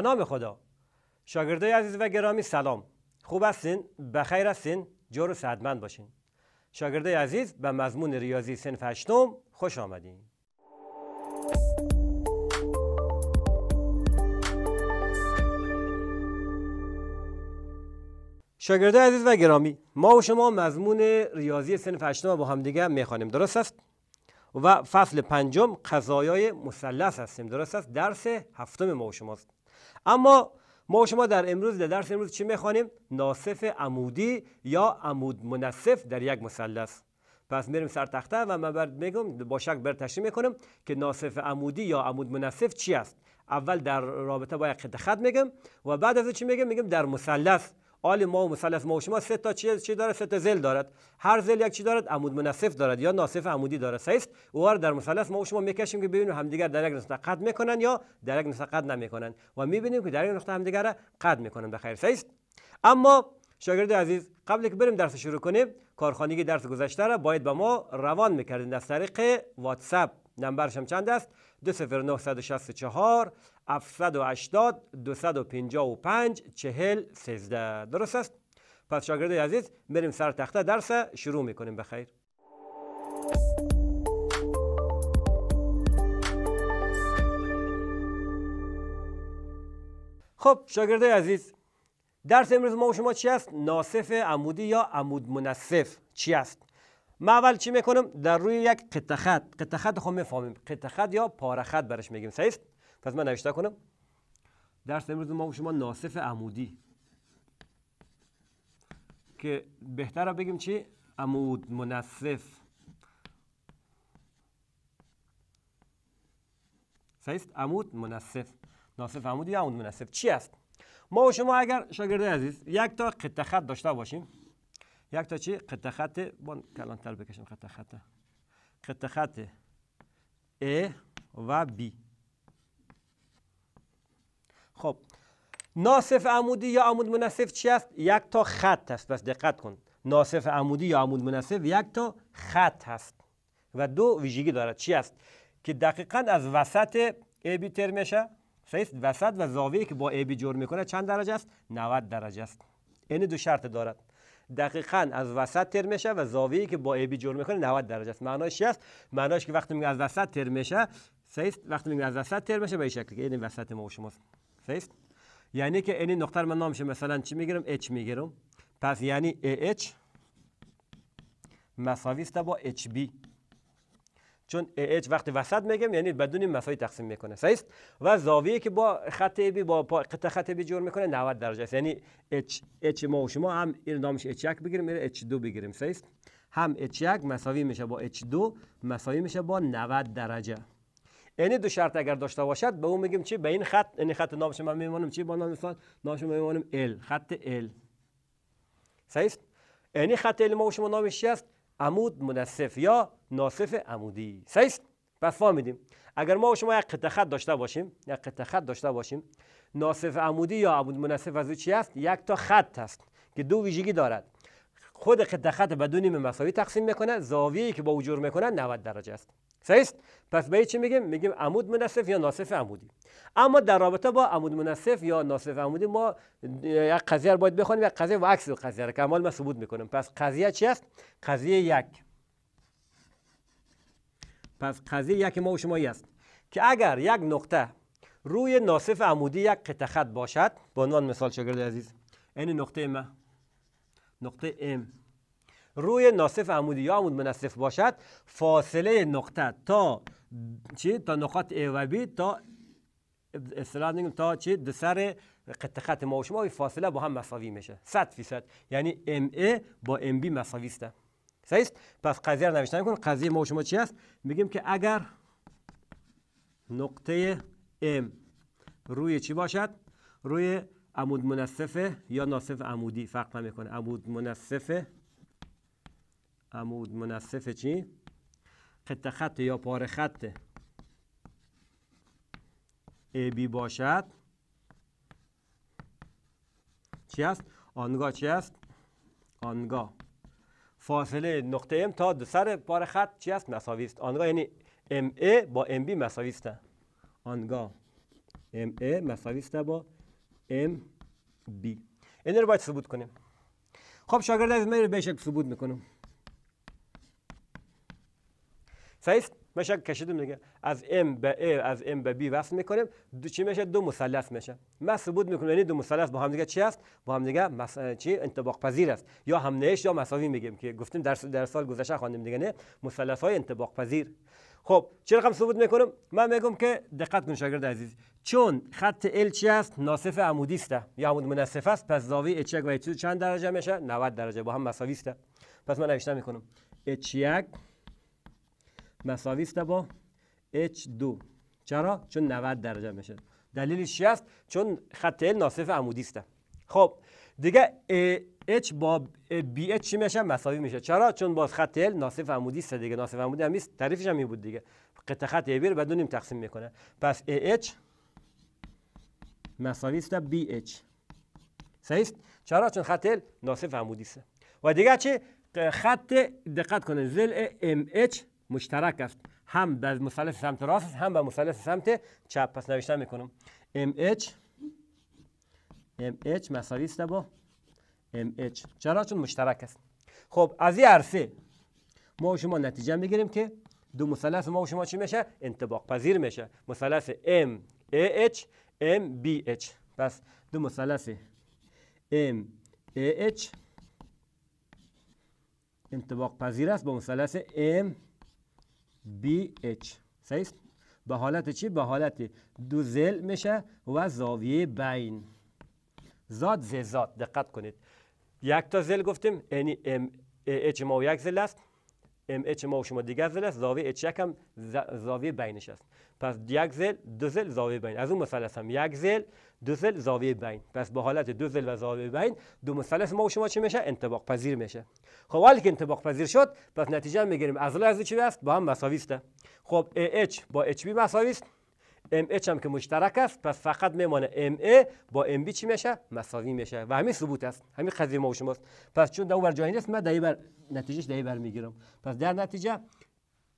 نام خدا شاگرده عزیز و گرامی سلام خوب هستین بخیر هستین جور و سعدمند باشین شاگرده عزیز به مضمون ریاضی سنف هشتم خوش آمدین شاگرده عزیز و گرامی ما و شما مضمون ریاضی سنف هشتم با همدیگه میخوانیم درست است و فصل پنجم قضایای مثلث هستیم درست است درس هفتم ما و شماست اما ما شما در امروز در درس امروز چی میخوانیم ناصف عمودی یا عمود منصف در یک مثلث پس میریم سر تخته و من بر میگم با شک بر تشریح میکنم که ناصف عمودی یا عمود منصف چی است اول در رابطه با یک خط خط میگم و بعد از چی میگم میگم در مثلث آل ما و مثلث ما و شما سه تا چیز چی داره سه تا زل دارد هر زل یک چی دارد عمود منصف دارد یا ناصف عمودی دارد سیست اور در مثلث ما و شما میکشیم که ببینیم همدیگر در یک نقطه قد میکنن یا در یک نقطه قد نمیکنن و میبینیم که در یک نقطه همدیگر را قد میکنن بخیر است. اما شاگرد عزیز قبل که بریم درس شروع کنیم کارخانگی درس گذشته را باید به با ما روان میکردین از طریق واتساپ نمبرش هم چند است 20964 780 255 40 13 درست است پس شاگردای عزیز بریم سر تخته درس شروع میکنیم بخیر خب شاگردای عزیز درس امروز ما شما چی است ناصف عمودی یا عمود منصف چی است ما اول چی میکنم در روی یک قطه خط قطه خط خب میفهمیم قطه خط یا پاره خط برش میگیم صحیح پس من نوشته کنم درس امروز ما شما ناصف عمودی که بهتر بگیم چی عمود منصف صحیح عمود منصف ناصف عمودی یا عمود منصف چی است ما و شما اگر شاگرد عزیز یک تا قطه خط داشته باشیم یک تا چی قطع خط کلانتر بکشم قطع خط قطع خط A و B خب ناصف عمودی یا عمود منصف چی است یک تا خط است بس دقت کن ناصف عمودی یا عمود منصف یک تا خط هست و دو ویژگی دارد چی است که دقیقا از وسط بی تر میشه سیست وسط و زاویه که با بی جور میکنه چند درجه است 90 درجه است این دو شرط دارد دقیقا از وسط تر میشه و زاویه‌ای که با ای بی جور میکنه 90 درجه است معناش چی است معناش که وقتی میگه از وسط تر میشه سیست؟ وقتی میگه از وسط تر میشه به این شکلی که این یعنی وسط ما و شماست یعنی که این نقطه من نامشه مثلا چی میگیرم اچ میگیرم پس یعنی AH مساوی است با HB چون اچ وقتی وسط میگم یعنی بدون این مساوی تقسیم میکنه صحیح و زاویه که با خط بی با قطع خط بی جور میکنه 90 درجه است یعنی اچ اچ ما و شما هم این نامش اچ 1 بگیریم میره اچ 2 بگیریم صحیح هم اچ 1 مساوی میشه با اچ 2 مساوی میشه با 90 درجه یعنی دو شرط اگر داشته باشد به با اون میگیم چی به این خط یعنی خط نامش ما میمونیم چی با نام مثال نامش ما میمونیم ال خط ال صحیح یعنی خط ال ما و شما نامش چی است عمود منصف یا ناصف عمودی صحیح پس فهمیدیم اگر ما و شما یک قطعه خط داشته باشیم یک قطعه خط داشته باشیم ناصف عمودی یا عمود منصف از چی است یک تا خط است که دو ویژگی دارد خود قطعه خط به دو مساوی تقسیم میکنه زاویه‌ای که با او جور میکنه 90 درجه است صحیح پس به چی میگیم میگیم عمود منصف یا ناصف عمودی اما در رابطه با عمود منصف یا ناصف عمودی ما یک قضیه باید بخونیم یک قضیه و عکس قضیه را کمال ما ثبوت میکنیم پس قضیه چی است قضیه یک پس قضیه یک ما و شما است که اگر یک نقطه روی ناصف عمودی یک قطع خط باشد به با عنوان مثال شاگرد عزیز این نقطه ما نقطه M روی ناصف عمودی یا عمود منصف باشد فاصله نقطه تا چی تا نقاط A و B تا استرانینگ تا چی دو سر قطع خط ما و شما فاصله با هم مساوی میشه 100 فیصد یعنی MA با MB مساوی است صحیح پس قضیه رو نوشتن کن قضیه ما و شما چی است میگیم که اگر نقطه M روی چی باشد روی عمود منصفه یا ناصف عمودی فرق نمیکنه عمود منصفه عمود منصف چی؟ خط خط یا پاره خط بی باشد چی است؟ آنگاه چی است؟ آنگاه فاصله نقطه M تا دو سر پاره خط چی است؟ مساوی آنگاه یعنی ای با MB مساوی است آنگاه یعنی MA مساوی است با بی این رو باید ثبوت کنیم خب شاگرد از من رو به ثبوت میکنم صحیح من کشیدم دیگه از ام به ای از ام به بی وصل میکنیم دو چی میشه دو مثلث میشه من ثبوت میکنم یعنی دو مثلث با هم دیگه چی است با هم دیگه مس... چی انطباق پذیر است یا هم نهش یا مساوی میگیم که گفتیم در در سال گذشته خواندیم دیگه نه مثلث های انطباق پذیر خب چه رقم ثبوت میکنم من میگم که دقت کن شاگرد عزیز چون خط ال چی است ناصف عمودی است یا عمود منصف است پس زاویه اچ و اچ چند درجه میشه 90 درجه با هم مساوی است پس من نوشتم میکنم اچ 1 مساوی است با H2 چرا؟ چون 90 درجه میشه دلیلش چی است؟ چون خط L ناصف عمودی است خب دیگه H با BH چی میشه؟ مساوی میشه چرا؟ چون باز خط L ناصف عمودی است دیگه ناصف عمودی هم نیست تعریفش هم بود دیگه قطع خط AB رو به تقسیم میکنه پس AH مساوی است BH صحیح است؟ چرا؟ چون خط L ناصف عمودی است و دیگه چه؟ خط دقت کنه زل MH مشترک است هم به مثلث سمت راست هم به مثلث سمت چپ پس نوشتن میکنم MH MH مساوی است با MH چرا چون مشترک است خب از این عرصه ما و شما نتیجه میگیریم که دو مثلث ما و شما چی میشه انطباق پذیر میشه مثلث M AH بی پس دو مثلث M AH انطباق پذیر است با مثلث M BH صحیح به حالت چی؟ به حالت زل میشه و زاویه بین زاد ز زاد دقت کنید یک تا زل گفتیم یعنی ام اچ ما یک زل است ام اچ ما و شما دیگر زل است زاویه اچ یک هم زاویه بینش است پس یک زل دو زل زاویه بین از اون مثلث هم یک زل دو زل زاویه بین پس با حالت دو زل و زاویه بین دو مثلث ما و شما چه میشه انطباق پذیر میشه خب حالی که انطباق پذیر شد پس نتیجه میگیریم از از چی است با هم مساوی است خب اچ با اچ بی مساوی است ام ای هم که مشترک است پس فقط میمانه ام ای با ام بی چی میشه مساوی میشه و همین ثبوت است همین قضیه ما و شماست پس چون دو بر جایی نیست من دهی بر نتیجهش دهی بر میگیرم پس در نتیجه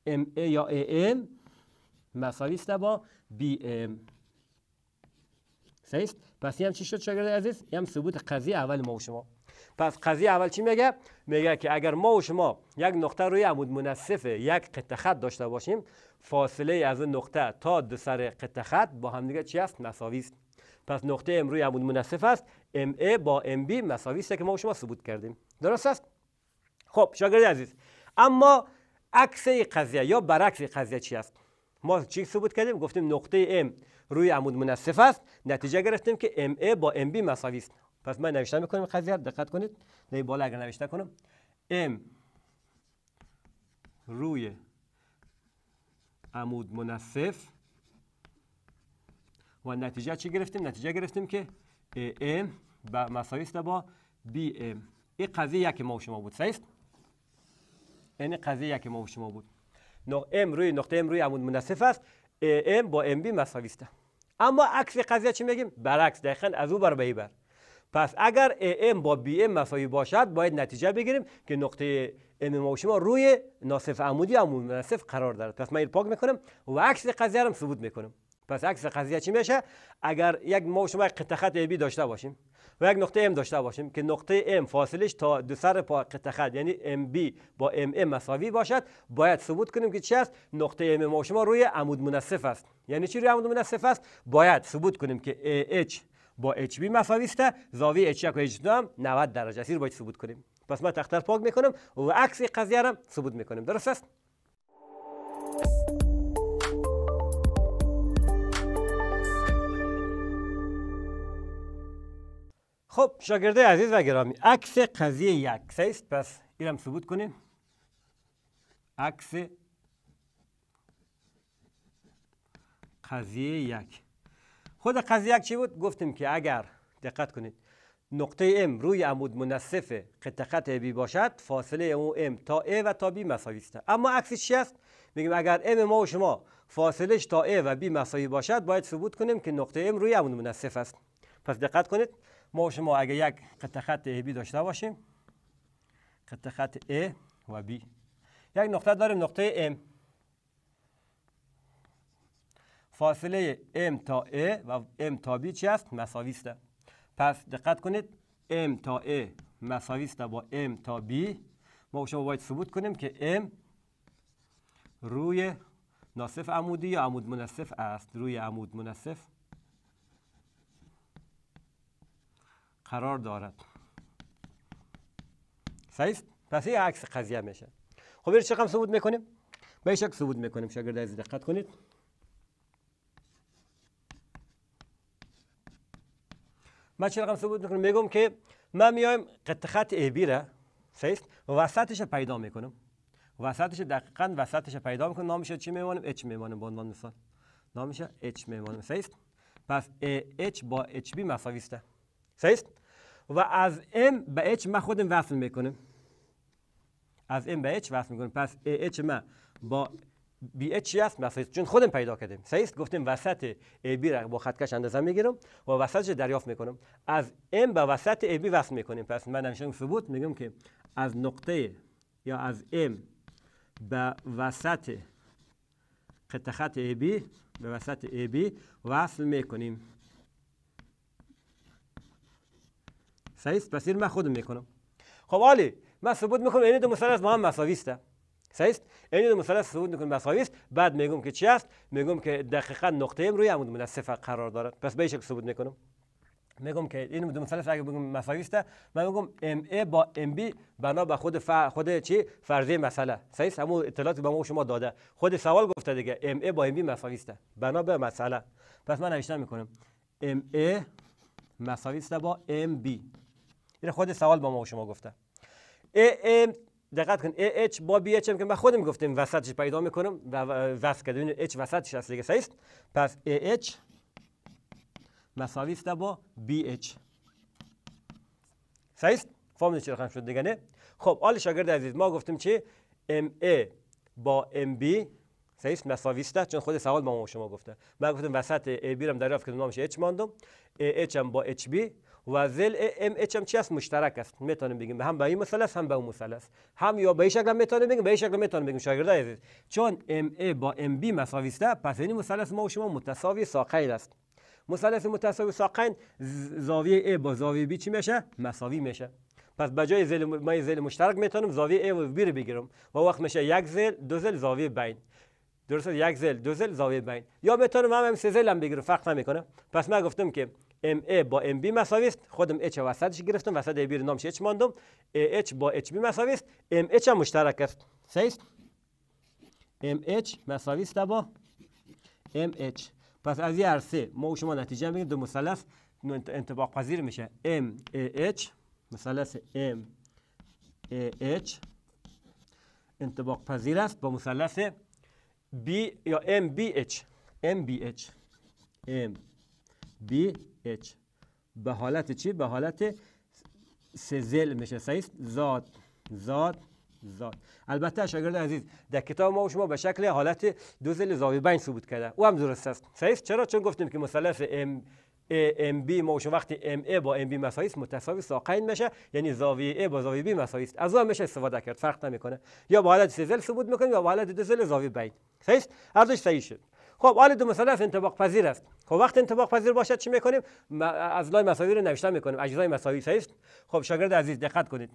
ام ای یا ای ام مساوی است با بی ام پس یه هم چی شد شاگرد عزیز این هم ثبوت قضیه اول ما و شما پس قضیه اول چی میگه میگه که اگر ما و شما یک نقطه روی عمود منصف یک قطعه خط داشته باشیم فاصله از اون نقطه تا دو سر قطعه خط با همدیگه چی است مساوی است پس نقطه ام روی عمود منصف است ام ای با ام بی مساوی است که ما و شما ثبوت کردیم درست است خب شاگرد عزیز اما عکس قضیه یا برعکس قضیه چی است ما چی ثبوت کردیم گفتیم نقطه ام روی عمود منصف است نتیجه گرفتیم که ام ای با ام بی مساوی است پس من نوشتن میکنیم قضیه دقت کنید نه بالا اگر نوشته کنم ام روی عمود منصف و نتیجه چی گرفتیم؟ نتیجه گرفتیم که ام با مساوی با بی ام این قضیه یک ما و شما بود صحیح این یعنی قضیه یک ما و شما بود ام روی نقطه ام روی عمود منصف است ام با ام بی مساوی اما عکس قضیه چی میگیم برعکس دقیقا از او بر به بر پس اگر ام با بی ام مساوی باشد باید نتیجه بگیریم که نقطه ام ما شما روی ناصف عمودی عمود منصف قرار دارد پس من پاک میکنم و عکس قضیه رو ثبوت میکنم پس عکس قضیه چی میشه اگر یک ما شما یک قطعه خط بی داشته باشیم و یک نقطه ام داشته باشیم که نقطه ام فاصلش تا دو سر پا قطعه خط یعنی ام بی با ام ام مساوی باشد باید ثبوت کنیم که چی است نقطه ام ما شما روی عمود منصف است یعنی چی روی عمود منصف است باید ثبوت کنیم که ای اچ با اچ بی مساویسته زاویه اچ یک و اچ 90 درجه است باید ثبوت کنیم پس من تختر پاک میکنم و عکس قضیه را ثبوت میکنیم درست است خب شاگرده عزیز و گرامی عکس قضیه یک است پس هم ثبوت کنیم عکس قضیه یک خود قضیه چی بود گفتیم که اگر دقت کنید نقطه ام روی عمود منصف قطع قطع بی باشد فاصله او ام تا ا و تا بی مساوی است اما عکسش چی است میگیم اگر ام ما و شما فاصلش تا ا و بی مساوی باشد باید ثبوت کنیم که نقطه ام روی عمود منصف است پس دقت کنید ما و شما اگر یک قطع خط ای بی داشته باشیم قطع خط ا و بی یک نقطه داریم نقطه ام فاصله ام تا A و ام تا B چی است؟ مساوی پس دقت کنید ام تا A مساوی است با ام تا B ما شما باید ثبوت کنیم که ام روی ناصف عمودی یا عمود منصف است روی عمود منصف قرار دارد صحیح پس این عکس قضیه میشه خب چه چقدر ثبوت میکنیم به شک ثبوت میکنیم شاگرد عزیز دقت کنید من چه رقم ثبوت میکنم میگم که من میایم قطع خط بی را سیست و وسطش پیدا میکنم وسطش دقیقا وسطش پیدا میکنم نامش چی میمانم؟ H میمانم. به عنوان مثال نامش اچ میمانم سیست پس اچ با اچ بی مساویسته. سیست و از M به اچ من خودم وصل میکنم از M به اچ وصل میکنم پس اچ من با بی اچ چی است چون خودم پیدا کردیم است؟ گفتیم وسط ای بی را با خط کش اندازه میگیرم و وسطش دریافت میکنم از ام به وسط ای بی وصل میکنیم پس من همیشه ثبوت میگم که از نقطه یا از ام به وسط خط خط ای بی به وسط ای بی وصل میکنیم صحیح پس این من خودم میکنم خب عالی من ثبوت میکنم این یعنی دو مثلث با هم مساوی است است این مثلث صعود نکن به است بعد میگم که چی است میگم که دقیقا نقطه ام روی عمود منصفه قرار داره پس به شکل ثبوت میکنم میگم که این دو مثلث اگه بگم مساوی من میگم ام ای با ام بی بنا به خود ف... خود چی فرضیه مسئله صحیح همو اطلاعاتی به ما شما داده خود سوال گفته دیگه ام ای با ام بی مساوی است بنا به مسئله پس من نوشتن میکنم ام ای مساوی با ام بی این خود سوال به ما شما گفته ام دقت کن ای اچ با بی اچ هم که ما خودم گفتیم وسطش پیدا میکنم و وسط کردم اچ وسطش هست دیگه صحیح پس ای اچ مساوی است با بی اچ صحیح فرمول چی رقم شد دیگه نه خب آل شاگرد عزیز ما گفتیم چی ام ای با ام بی صحیح مساوی است چون خود سوال ما شما گفته ما گفتیم وسط ای بی رم دریافت کردم نامش اچ ماندم ای اچ هم با اچ بی و زل ام اچ هم چی است مشترک است میتونیم بگیم هم به این مثلث هم به اون مثلث هم یا به این شکل میتونیم بگیم به این شکل میتونیم بگیم شاگردای عزیز چون ام ای با ام بی مساوی است پس این مثلث ما و شما متساوی ساقین است مثلث متساوی ساقین زاویه ای با زاویه بی چی میشه مساوی میشه پس بجای زل ما زل مشترک میتونم زاویه ای و بی رو بگیرم و وقت میشه یک زل دو زل زاویه بین درست یک زل دو زل زاویه بین یا بتونم هم سه زل هم بگیرم فرق نمیکنه پس من گفتم که ام ای با ام بی مساوی است خودم اچ وسطش گرفتم وسط ای بی رو نامش اچ ماندم اچ با اچ بی مساوی است ام اچ هم مشترک است است ام اچ مساوی است با ام اچ پس از این عرصه ما و شما نتیجه میگیم دو مثلث انطباق پذیر میشه ام ای اچ مثلث ام ای اچ انطباق پذیر است با مثلث بی یا ام بی اچ ام بی اچ ام BH به حالت چی؟ به حالت سزل میشه سیست زاد زاد زاد البته شاگرد عزیز در کتاب ما و شما به شکل حالت دو زل زاوی بین ثبوت کرده او هم درست است سیست چرا چون گفتیم که مثلث ام ام بی ما شما وقتی ام ای با ام بی مساوی است متساوی ساقین میشه یعنی زاویه ای با زاویه بی مساوی است از اون میشه استفاده کرد فرق نمیکنه یا با حالت سزل ثبوت میکنیم یا با حالت دو زل زاویه بین هر ارزش صحیح خب آل دو مثلث است انطباق پذیر است خب وقت انطباق پذیر باشد چی میکنیم از لای مساوی رو نوشته میکنیم اجزای مساوی صحیح خب شاگرد عزیز دقت کنید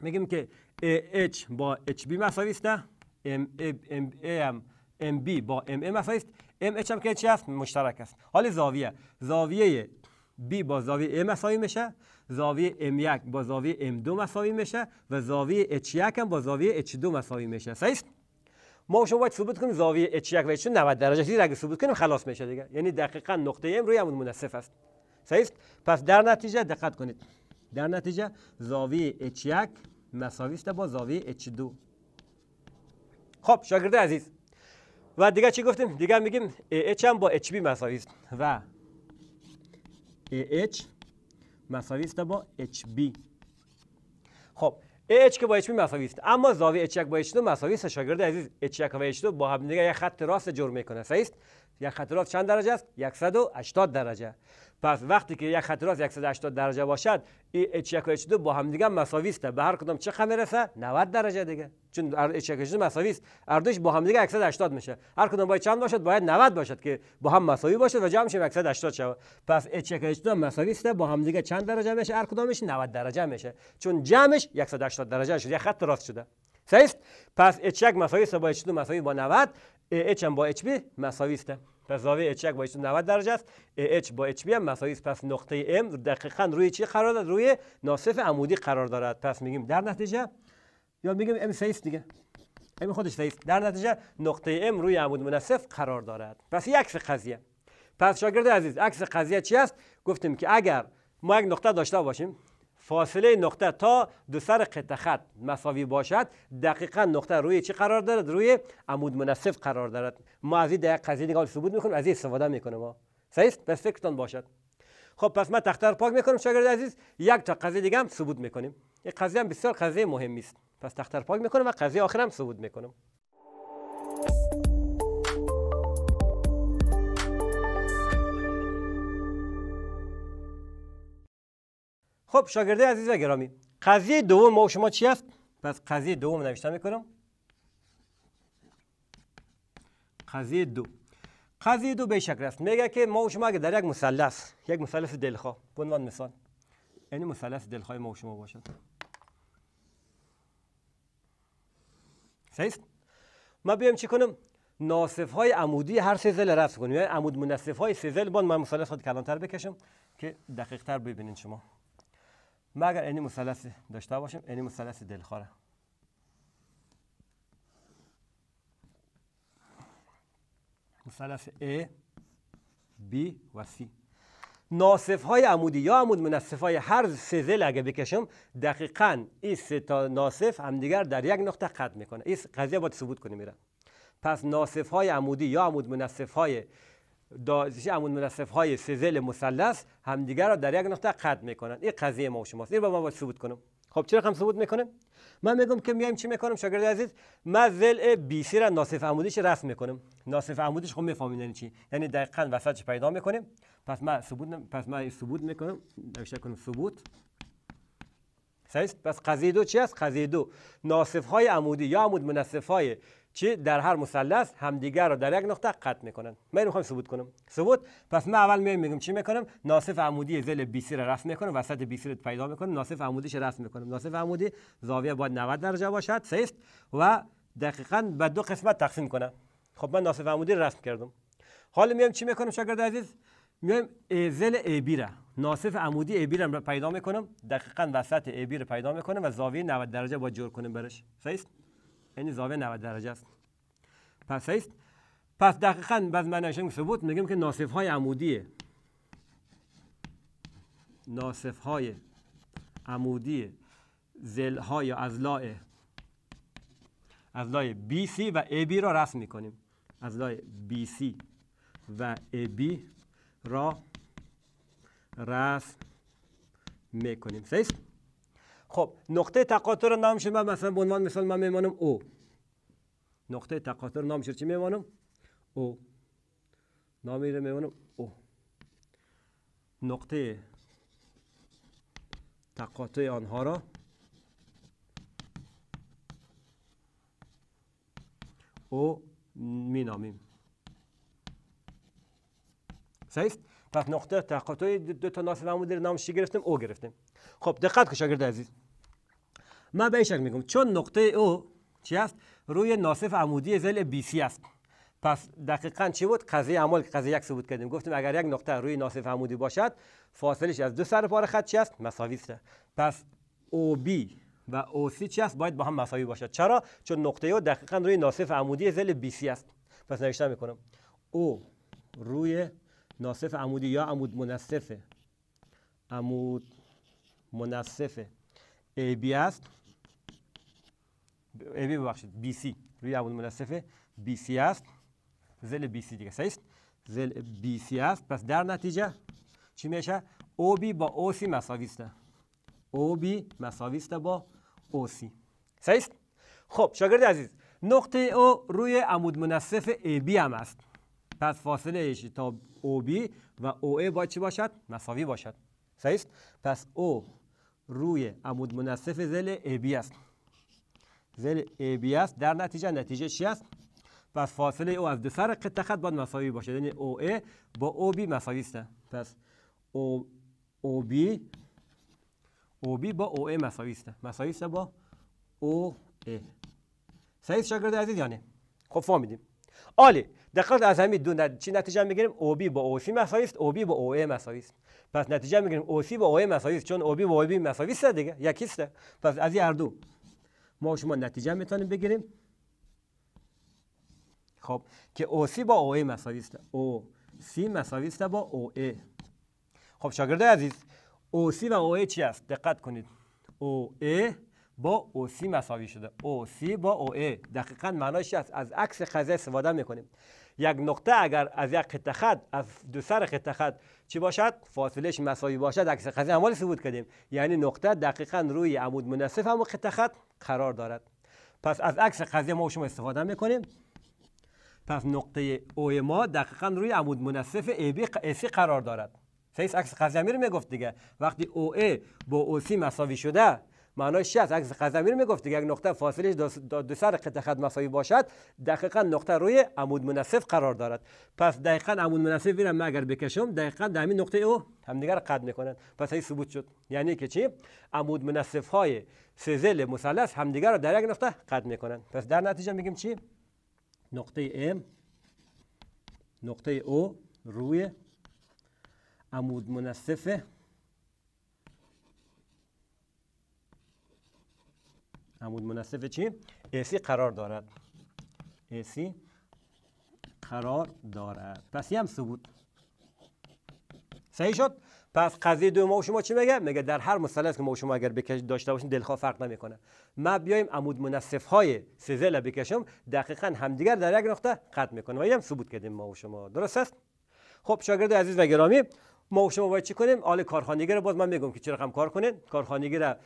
میگیم که اچ با HB مساوی است ام MB با ام مساوی است MH هم که چی است مشترک است حال زاویه زاویه B با زاویه A مساوی میشه زاویه ام 1 با زاویه M2 مساوی میشه و زاویه H1 هم با زاویه H2 مساوی میشه صحیح ما شما باید ثبوت کنیم زاویه h1 و h2 90 درجه است اگه ثبوت کنیم خلاص میشه دیگه یعنی دقیقا نقطه ام روی همون منصف است صحیح پس در نتیجه دقت کنید در نتیجه زاویه h1 مساوی است با زاویه h2 خب شاگرد عزیز و دیگه چی گفتیم دیگه میگیم AH هم با HB مساوی است و AH مساوی است با HB خب h که با h مساوی است اما زاویه h1 با h2 مساوی است شاگرد عزیز h1 و h2 با هم دیگه یک خط راست جرم میکنه صحیح است یک خط راست چند درجه است 180 درجه پس وقتی که یک خط راست 180 درجه باشد این اچ یک و اچ دو با هم دیگه مساوی است به هر کدام چه رسه 90 درجه دیگه چون اچ یک و اچ دو مساوی است هر دوش با هم دیگه 180 میشه هر کدام باید چند باشد باید 90 باشد که با هم مساوی باشد و جمع شه 180 شود پس اچ یک و اچ دو مساوی است با هم دیگه چند درجه میشه هر کدامش 90 درجه میشه چون جمعش 180 درجه شده یک خط راست شده صحیح پس اچ یک مساوی است با اچ دو مساوی با 90 اچ هم با اچ بی مساوی است پس زاویه H1 با H2 90 درجه است H با HB هم مساوی است پس نقطه M دقیقا روی چی قرار دارد روی ناصف عمودی قرار دارد پس میگیم در نتیجه یا میگیم M سیست دیگه M خودش سیست. در نتیجه نقطه M روی عمود منصف قرار دارد پس یک عکس قضیه پس شاگرد عزیز عکس قضیه چی است گفتیم که اگر ما یک نقطه داشته باشیم فاصله نقطه تا دو سر قطع خط مساوی باشد دقیقا نقطه روی چی قرار دارد روی عمود منصف قرار دارد ما از این دقیق قضیه نگاه ثبوت میکنیم از این استفاده میکنیم ما صحیح پس فکرتان باشد خب پس ما تختر پاک میکنم شاگرد عزیز یک تا قضیه دیگه هم ثبوت میکنیم این قضیه هم بسیار قضیه مهمی است پس تختر پاک میکنم و قضیه آخر هم ثبوت میکنم خب شاگرده عزیز و گرامی قضیه دوم ما و شما چی هست پس قضیه دوم نوشته میکنم قضیه دو قضیه دو به شکل است میگه که ما و شما اگر در یک مثلث یک مثلث دلخواه به عنوان مثال این یعنی مثلث دلخواه ما و شما باشد صحیح ما بیایم چی کنم ناصف های عمودی هر زل رسم کنیم یعنی عمود منصف های زل بان من مثلث کلانتر بکشم که دقیق تر ببینین شما مگر اینی مسلس مثلث داشته باشیم اینی مثلث دلخوره مثلث A B و C ناصف های عمودی یا عمود منصف های هر سه زل اگه بکشم دقیقا این سه تا ناصف همدیگر در یک نقطه قطع میکنه این قضیه باید ثبوت کنیم میره پس ناصف های عمودی یا عمود منصف های دازش امون منصف های سزل مثلث همدیگر را در یک نقطه قطع میکنن این قضیه ما و شماست این با با باید ثبوت کنم خب چرا هم ثبوت میکنه من میگم که میایم چی میکنم شاگرد عزیز من زل بی سی را ناصف عمودیش رسم میکنم ناصف عمودیش خب میفهمین یعنی چی یعنی دقیقاً وسطش پیدا میکنیم پس من ثبوت پس من ثبوت میکنم نوشته کنم ثبوت صحیح پس قضیه دو چی است قضیه دو ناصف های عمودی یا عمود منصف های چه در هر مثلث همدیگر رو در یک نقطه قطع میکنن من میخوام ثبوت کنم ثبوت پس من اول میایم میگم چی میکنم ناصف عمودی زل بی سی رو رسم میکنم وسط بی سی رو پیدا میکنم ناصف عمودیش رسم میکنم ناصف عمودی زاویه باید 90 درجه باشد سیست و دقیقا به دو قسمت تقسیم کنم خب من ناصف عمودی رسم کردم حالا میام چی میکنم شاگرد عزیز میام زل ای بی را ناصف عمودی ای بی را پیدا میکنم دقیقا وسط ای بی رو پیدا میکنم و زاویه 90 درجه با جور کنم برش سیست یعنی زاویه 90 درجه است پس هست پس دقیقا باز من ثبوت میگیم که ناصف های عمودی ناصف های عمودی زل ها یا لای بی سی و AB را رسم میکنیم بی سی و AB را رسم میکنیم سیست خب نقطه تقاطع نام شد من مثلا به عنوان مثال من میمانم او نقطه تقاطع نام شد چی میمانم او نامی رو میمانم او نقطه تقاطع آنها را او نامیم صحیح پس نقطه تقاطع دو تا نامو رو نامش چی گرفتیم او گرفتیم خب دقت کن شاگرد عزیز من به شک میگم چون نقطه او چی است روی ناصف عمودی زل بی سی است پس دقیقا چی بود قضیه عمل قضیه یک ثبوت کردیم گفتیم اگر یک نقطه روی ناصف عمودی باشد فاصلش از دو سر پاره خط چی است مساوی است پس او بی و او سی چی است باید با هم مساوی باشد چرا چون نقطه او دقیقا روی ناصف عمودی زل بی است پس نوشته میکنم او روی ناصف عمودی یا عمود منصفه عمود منصف AB است AB ببخشید BC روی عمود منصف BC است زل BC دیگه صحیح است زل BC است پس در نتیجه چی میشه OB با OC مساوی است OB مساوی است با OC صحیح است خب شاگرد عزیز نقطه او روی عمود منصف AB هم است پس فاصله ایش تا OB و OA باید چی باشد؟ مساوی باشد صحیح پس O روی عمود منصف زل بی است زل بی است در نتیجه نتیجه چی است پس فاصله او از دو سر قطع خط باید مساوی باشه یعنی ای با او بی مساوی است پس او بی او بی با او ای مساوی است مساوی است با او ای صحیح شاگرد عزیز یعنی خب فهمیدیم آلی دقت از همین دو نت... چی نتیجه میگیریم او بی با او سی مساوی است او بی با او ای مساوی است پس نتیجه میگیریم او سی با او ای مساوی است چون او بی با او بی مساوی است دیگه یکی است پس از این هر دو ما شما نتیجه میتونیم بگیریم خب که او سی با او ای مساوی است او سی مساوی است با او ای خب شاگرد عزیز او سی و او ای چی است دقت کنید او ای با او سی مساوی شده او سی با او ای دقیقاً معناش است از عکس قضیه استفاده میکنیم یک نقطه اگر از یک خط خط از دو سر خط خط چی باشد فاصلهش مساوی باشد عکس قضیه عمل ثبوت کردیم یعنی نقطه دقیقا روی عمود منصف هم خط خط قرار دارد پس از عکس قضیه ما شما استفاده میکنیم پس نقطه او ما دقیقا روی عمود منصف AB بی قرار دارد سیس عکس قضیه رو میگفت دیگه وقتی او با او مساوی شده معنای 60 عکس قزمیر میگفت دیگه نقطه فاصلش دو سر قطع خط مساوی باشد دقیقا نقطه روی عمود منصف قرار دارد پس دقیقا عمود منصف را من اگر بکشم دقیقا در همین نقطه او همدیگر قد میکنند پس این ثبوت شد یعنی که چی عمود منصف های سزل مثلث همدیگر را در یک نقطه قد میکنند پس در نتیجه میگیم چی نقطه M نقطه او روی عمود منصف عمود منصف چی؟ AC قرار دارد AC قرار دارد پس هم ثبوت صحیح شد پس قضیه دو ما و شما چی میگه میگه در هر مثلث که ما و شما اگر بکش داشته باشیم دلخواه فرق نمیکنه ما بیایم عمود منصف های سزل بکشم دقیقا همدیگر در یک نقطه قطع میکنه و هم ثبوت کردیم ما و شما درست است خب شاگرد عزیز و گرامی ما شما باید چی کنیم آل کارخانگی رو باز من میگم که چه رقم کار کنین کارخانگی را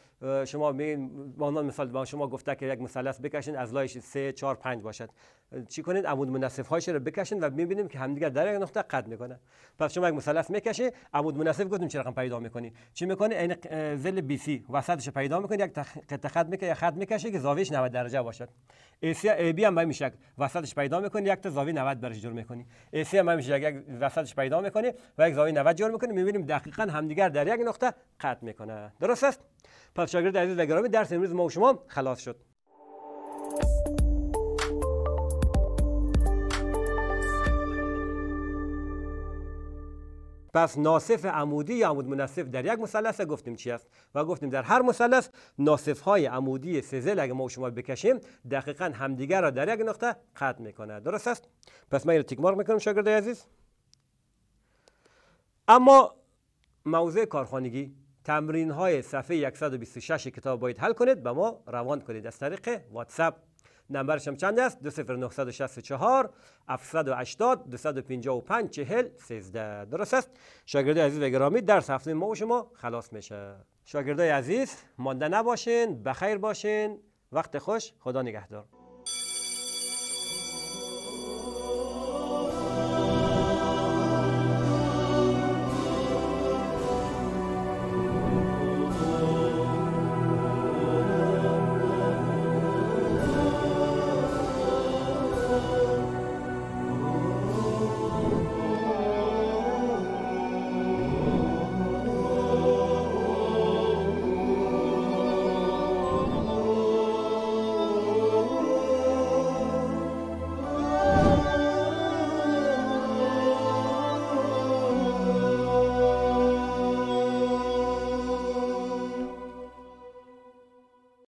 شما میگین مثال با شما گفته که یک مثلث بکشین از لایش 3 4 5 باشد چی کنین عمود منصف هاش رو بکشین و میبینیم که همدیگر در یک نقطه قد میکنن پس شما یک مثلث میکشی عمود منصف گفتیم چه رقم پیدا میکنی چی میکنه عین ظل بی سی وسطش پیدا میکنی یک قطعه خط میکشه یک خط میکشه که زاویهش 90 درجه باشد ای سی ای بی هم به میشه وسطش پیدا میکنی یک تا زاویه 90 برش جور میکنی ای سی هم میشه یک وسطش پیدا میکنی و یک زاویه 90 جور میکنیم میبینیم دقیقا همدیگر در یک نقطه قطع میکنه درست است پس شاگرد عزیز و گرامی درس امروز ما و شما خلاص شد پس ناصف عمودی یا عمود منصف در یک مثلث گفتیم چی است و گفتیم در هر مثلث ناصف های عمودی سزل اگه ما و شما بکشیم دقیقا همدیگر را در یک نقطه قطع میکنه درست است پس من مار تکمار میکنم شاگرد عزیز اما موضع کارخانگی تمرین های صفحه 126 کتاب باید حل کنید به ما روان کنید از طریق واتساپ نمبرش هم چند است 20964 780 255 40 13 درست است شاگرده عزیز و گرامی درس هفته ما و شما خلاص میشه شاگردای عزیز مانده نباشین بخیر باشین وقت خوش خدا نگهدار